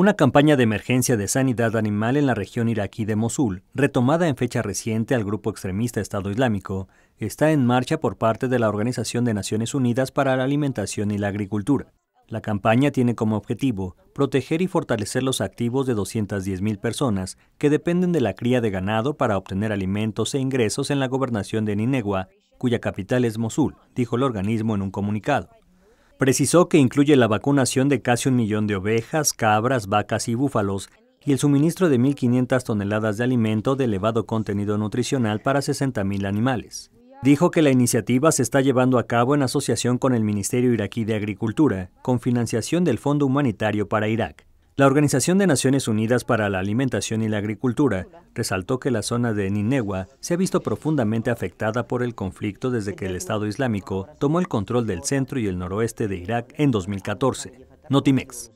Una campaña de emergencia de sanidad animal en la región iraquí de Mosul, retomada en fecha reciente al grupo extremista Estado Islámico, está en marcha por parte de la Organización de Naciones Unidas para la Alimentación y la Agricultura. La campaña tiene como objetivo proteger y fortalecer los activos de 210.000 personas que dependen de la cría de ganado para obtener alimentos e ingresos en la gobernación de Ninegua, cuya capital es Mosul, dijo el organismo en un comunicado. Precisó que incluye la vacunación de casi un millón de ovejas, cabras, vacas y búfalos y el suministro de 1.500 toneladas de alimento de elevado contenido nutricional para 60.000 animales. Dijo que la iniciativa se está llevando a cabo en asociación con el Ministerio Iraquí de Agricultura, con financiación del Fondo Humanitario para Irak. La Organización de Naciones Unidas para la Alimentación y la Agricultura resaltó que la zona de Ninewa se ha visto profundamente afectada por el conflicto desde que el Estado Islámico tomó el control del centro y el noroeste de Irak en 2014. Notimex.